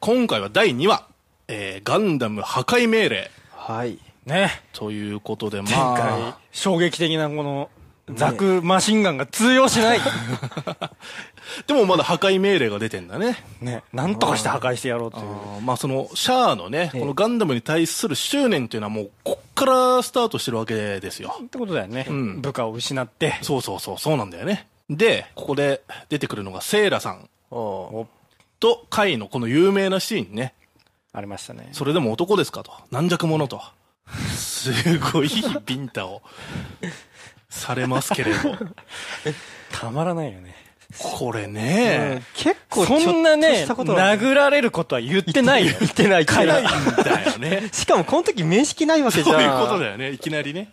今回は第2話、えー、ガンダム破壊命令。はい。ね。ということで、まあ。前回、衝撃的なこの、ザクマシンガンが通用しない。でもまだ破壊命令が出てんだね。ね。なんとかして破壊してやろうっていう。まあその、シャアのね、このガンダムに対する執念っていうのはもう、こっからスタートしてるわけですよ。ってことだよね。うん、部下を失って。そうそうそう、そうなんだよね。で、ここで出てくるのがセイラさん。おとカイのこの有名なシーンね。ありましたね。それでも男ですかと。軟弱者と。すごいビンタをされますけれど。たまらないよね。これね、結構そんなね、殴られることは言ってないよ。言ってない、言ってないんだよね。しかもこの時面識ないわけじゃん。そういうことだよね、いきなりね。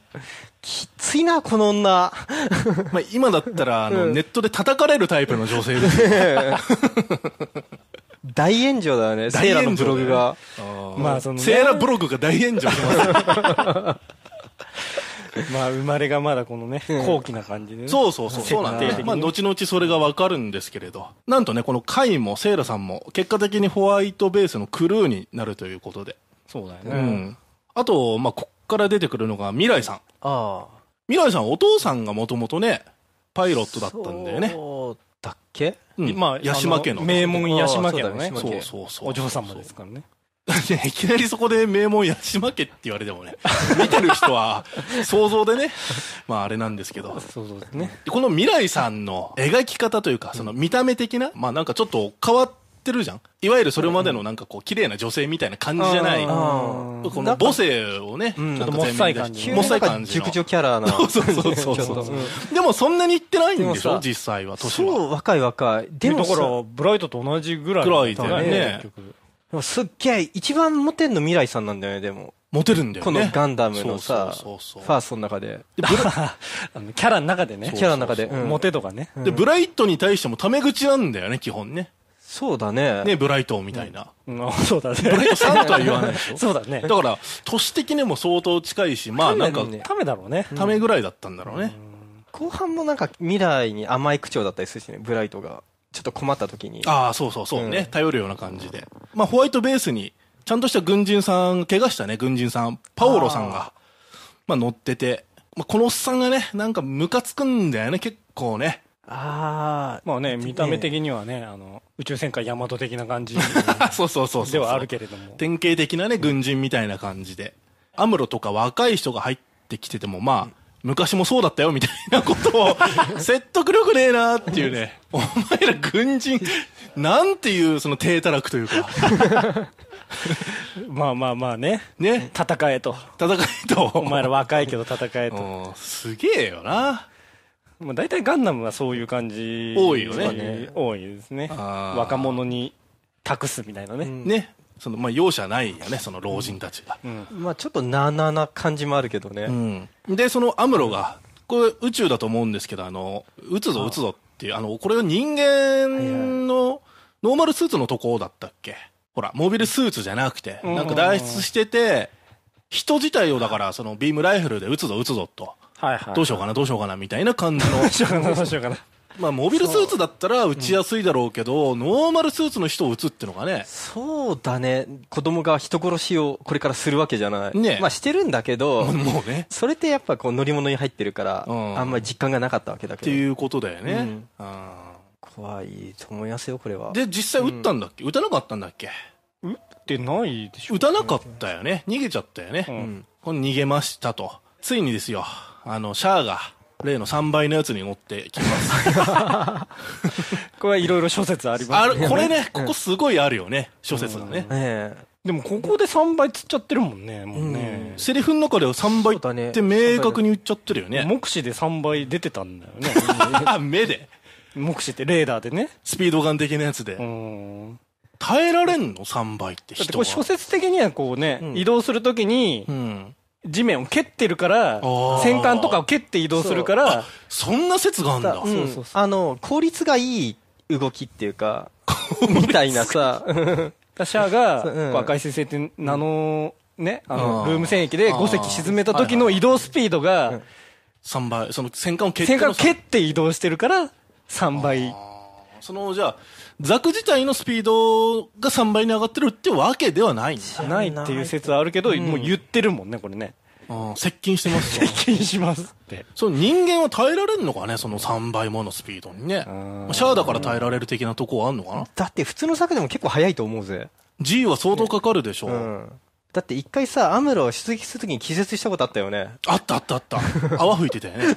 きついな、この女。まあ今だったら、あの、ネットで叩かれるタイプの女性です 大炎上だよね、セイラのブログが。まあその、セーラブログが大炎上します。まあ生まれがまだこのね、高貴な感じで、ね、そうそうそう、そうなんで、まあ後々それがわかるんですけれど、なんとね、このカイもセイラさんも、結果的にホワイトベースのクルーになるということで。そうだよね。うん。あと、まあこっから出てくるのが未来さん。ああ。未来さん、お父さんがもともとね、パイロットだったんだよね。そうだっけ、うん、まあ、八島家の。名門八島家のね。そうそうそう。お嬢様ですからね。ね、いきなりそこで名門八島家って言われてもね、見てる人は想像でね、まああれなんですけど。想像ですね。この未来さんの描き方というか、その見た目的な、まあなんかちょっと変わってるじゃんいわゆるそれまでのなんかこう、綺麗な女性みたいな感じじゃない。この母性をね、ちょっともっさい感じ。もっさい感じ。熟女キャラな。そうそうそうそう。でもそんなにいってないんでしょ実際は、年は。そう、若い若い。でもだから、ブライトと同じぐらい。ぐらいだよね。でもすっげえ、一番モテんの未来さんなんだよね、でも。モテるんだよこのガンダムのさ、そうそうそうそうファーストの中で。でブラ キャラの中でね。キャラの中でうんモテとかね。でブライトに対してもタメ口なんだよね、基本ね。そうだね。ね、ブライトみたいな。うんそうだね。ブライトさんとは言わないでしょ。そうだね。だから、都市的にも相当近いし、まあなんか、タためだろうね。タメぐらいだったんだろうね。後半もなんか未来に甘い口調だったりするしね、ブライトが。ちょっと困った時に。ああ、そうそうそうね、うん、頼るような感じで。まあ、ホワイトベースに、ちゃんとした軍人さん、怪我したね、軍人さん、パオロさんが、あまあ、乗ってて、まあ、このおっさんがね、なんかムカつくんだよね、結構ね。ああ。まあね、見た目的にはね、あの、宇宙戦艦ヤマト的な感じ。そうそうそうではあるけれども。典型的なね、軍人みたいな感じで。アムロとか若い人が入ってきてても、まあ、昔もそうだったよみたいなことを説得力ねえなっていうね、お前ら軍人、なんていうその低たらくというか。まあまあまあね。ね。戦えと。戦えと。お前ら若いけど戦えと。すげえよな。まあ大体ガンダムはそういう感じ、多いよね。多いですね。若者に託すみたいなね。ね。そのまあ容赦ないよね、その老人たちが。うんまあ、ちょっとななな感じもあるけどね、うん、で、そのアムロが、これ宇宙だと思うんですけど、あの、撃つぞ撃つぞっていう、あの、これは人間のノーマルスーツのとこだったっけほら、モビルスーツじゃなくて、なんか脱出してて、人自体をだから、そのビームライフルで撃つぞ撃つぞと。はいはい、どうしようかな、どうしようかな、みたいな感じの。どうしようかな、どうしようかな。まあ、モビルスーツだったら打ちやすいだろうけど、うん、ノーマルスーツの人を打つっていうのがね。そうだね。子供が人殺しをこれからするわけじゃない。ね。まあ、してるんだけど、もうね。それってやっぱこう乗り物に入ってるから、うん、あんまり実感がなかったわけだけど。っていうことだよね。うん、あ怖いと思いますよ、これは。で、実際打ったんだっけ、打たなかったんだっけ打ってないでしょ、ね、打たなかったよね。逃げちゃったよね。うん。この逃げましたと。ついにですよ、あの、シャアが、例の3倍のやつに乗ってきます。これはいろいろ諸説ありますね。あこれね、ここすごいあるよね、諸説がね。でもここで3倍つっちゃってるもんね、もうね。うん、セリフの中では3倍って明確に言っちゃってるよね。ね目視で3倍出てたんだよね。目で。目視ってレーダーでね。スピードガン的なやつで。耐えられんの ?3 倍って人は。だってこれ諸説的にはこうね、うん、移動するときに、うん地面を蹴ってるから、先端とかを蹴って移動するから。そんな説があんだ。そうそうあの、効率がいい動きっていうか、みたいなさ。シャアが、赤井先生って名の、ね、あの、ルーム戦役で5隻沈めた時の移動スピードが、3倍、その戦艦を蹴って。戦艦を蹴って移動してるから、3倍。その、じゃあ、ザク自体のスピードが3倍に上がってるってわけではないないっていう説はあるけど、うん、もう言ってるもんね、これね。接近してます接近しますって。そう、人間は耐えられるのかね、その3倍ものスピードにね。シャアだから耐えられる的なとこはあんのかなだって普通の作でも結構速いと思うぜ。G は相当かかるでしょ。ね、うんだって一回さ、アムロを出撃するときに気絶したことあったよね。あったあったあった。泡吹いてたよね。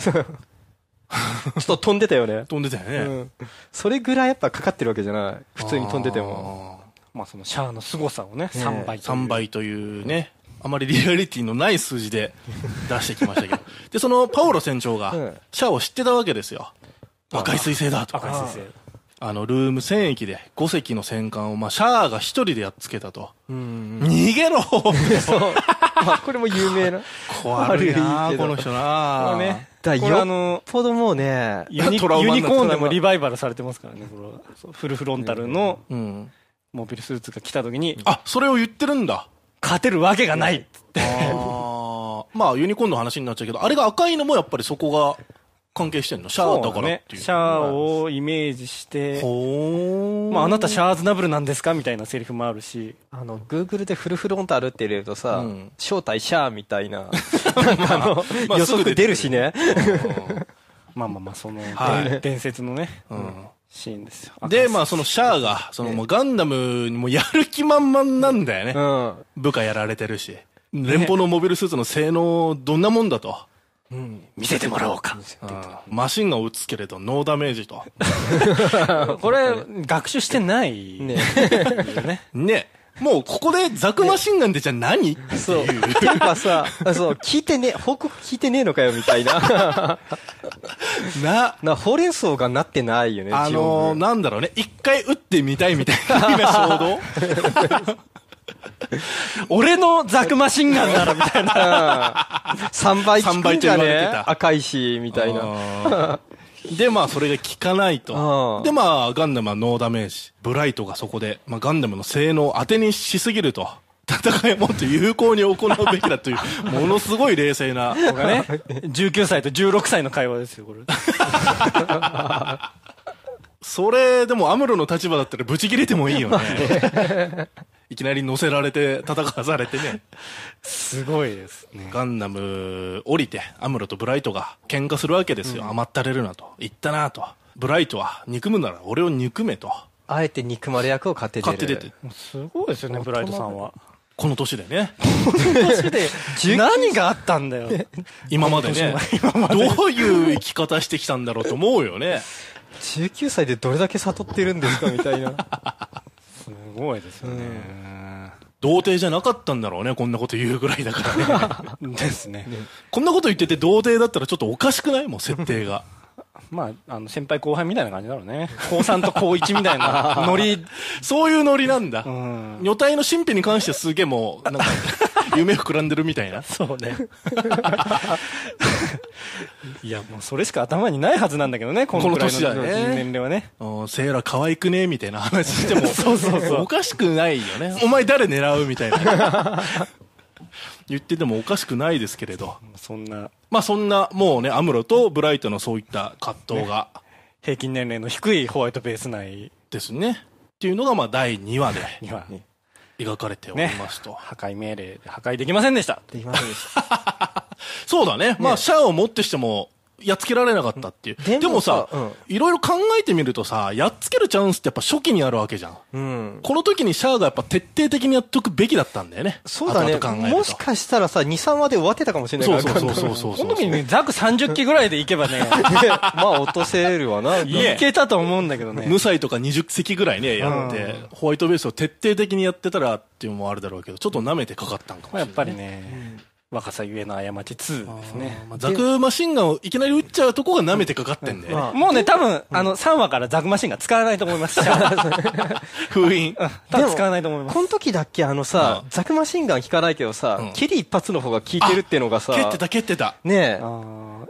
ちょっと飛んでたよね。飛んでたよね、うん、それぐらいやっぱかかってるわけじゃない。普通に飛んでても。あまあそのシャアの凄さをね、ね3倍。3倍というね、あまりリアリティのない数字で 出してきましたけど。で、そのパオロ船長が、シャアを知ってたわけですよ。赤い彗星だと。赤い彗星。あの、ルーム1000駅で5隻の戦艦を、まあ、シャアが一人でやっつけたと。うん逃げろ まあ、これも有名な。怖いなこの人な、ね、だよっぽどもうねユニコーンでもリバイバルされてますからねこフルフロンタルのモビルスーツが来た時に、うん、あそれを言ってるんだ勝てるわけがないっってあまあユニコーンの話になっちゃうけどあれが赤いのもやっぱりそこが関係してんのシャアだからっていう、ね、シャアをイメージして、まあ、あなたシャアーズナブルなんですかみたいなセリフもあるしあのグーグルでフルフロンタルって入れるとさ、うん、正体シャアみたいなあの、まあ、予測出るしね。まあまあまあ、その、伝説のね。うんシーンですよ。で、まあそのシャアが、そのもうガンダムにもやる気満々なんだよね。うん、部下やられてるし。連邦のモビルスーツの性能、どんなもんだと。うん、見せてもらおうか。マシンが打つけれど、ノーダメージと。これ、学習してない。ね。ね。もうここでザクマシンガンでじゃあ何そう。やっぱさ、そう、聞いてね、報告聞いてねえのかよ、みたいな。な、な、ほうれん草がなってないよね、あのー、なんだろうね、一回打ってみたいみたいな 衝動俺のザクマシンガンならみたいな3倍近くじゃね赤いしみたいなで、まあ、それが効かないと。で、まあ、ガンダムはノーダメージ。ブライトがそこで、まあ、ガンダムの性能を当てにしすぎると。戦いをもっと有効に行うべきだという、ものすごい冷静な。ね、19歳と16歳の会話ですよ、これ。それ、でもアムロの立場だったらブチ切れてもいいよね。いきなり乗せられて、戦わされてね。すごいですね。ガンダム降りて、アムロとブライトが喧嘩するわけですよ。うん、甘ったれるなと。言ったなと。ブライトは、憎むなら俺を憎めと。あえて憎まれ役を勝手に。出る。出て。すごいですよね、ブライトさんは。この年でね。この年で、何があったんだよ。今までね。どういう生き方してきたんだろうと思うよね。19歳でどれだけ悟ってるんですかみたいな。ごいですよね、童貞じゃなかったんだろうね、こんなこと言うぐらいだからね。ですね。こんなこと言ってて童貞だったらちょっとおかしくないもう設定が。まあ、あの、先輩後輩みたいな感じだろうね。高3と高1みたいな ノリ。そういうノリなんだ。うん、女体の神秘に関してすげえもう、なんか 夢膨らんでるみたいなそうね いやもうそれしか頭にないはずなんだけどねこの年はね年齢はねセーラ可愛くねみたいな話してもそうそうそうおかしくないよねお前誰狙うみたいな 言っててもおかしくないですけれどそんなまあそんなもうねアムロとブライトのそういった葛藤が、ね、平均年齢の低いホワイトベース内ですねっていうのがまあ第2話で2話描かれておりますと、ね、破壊命令で破壊できませんでした できませんでしたそうだねまあシャアを持ってしてもやっつけられなかったっていう。でもでもさ、いろいろ考えてみるとさ、やっつけるチャンスってやっぱ初期にあるわけじゃん。うん、この時にシャアがやっぱ徹底的にやっとくべきだったんだよね。そうだね。もしかしたらさ、2、3話で終わってたかもしれないから。そうそうそうこの時にザク30機ぐらいでいけばね。まあ落とせるわな。いけたと思うんだけどね。無才とか20席ぐらいね、やって、ホワイトベースを徹底的にやってたらっていうのもあるだろうけど、ちょっと舐めてかかったんかもしれない。やっぱりね。若さゆえの過ち2ですね。ザクマシンガンをいきなり撃っちゃうとこが舐めてかかってんだもうね、多分、あの、3話からザクマシンガン使わないと思います。封印。多分使わないと思います。この時だっけあのさ、ザクマシンガン効かないけどさ、蹴り一発の方が効いてるっていうのがさ。蹴ってた蹴ってた。ねえ。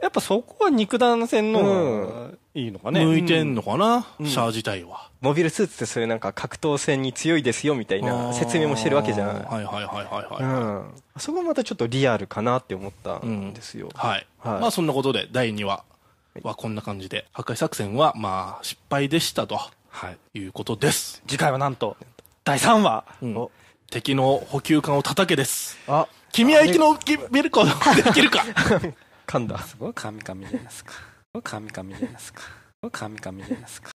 やっぱそこは肉弾戦の、いいのかね。向いてんのかな、うん、シャア自体は。モビルスーツってそういうなんか格闘戦に強いですよみたいな説明もしてるわけじゃない。はいはいはいはいはい、うん。そこもまたちょっとリアルかなって思ったんですよ。うん、はい。はい、まあそんなことで第2話はこんな感じで、破壊作戦はまあ失敗でしたと、はい、いうことです。次回はなんと、第3話、うん、敵の補給艦を叩けです。あ君は生き延びることができるか 噛んだ。すごい神々じゃないですか。神々じゃないですか。神々じゃないですか。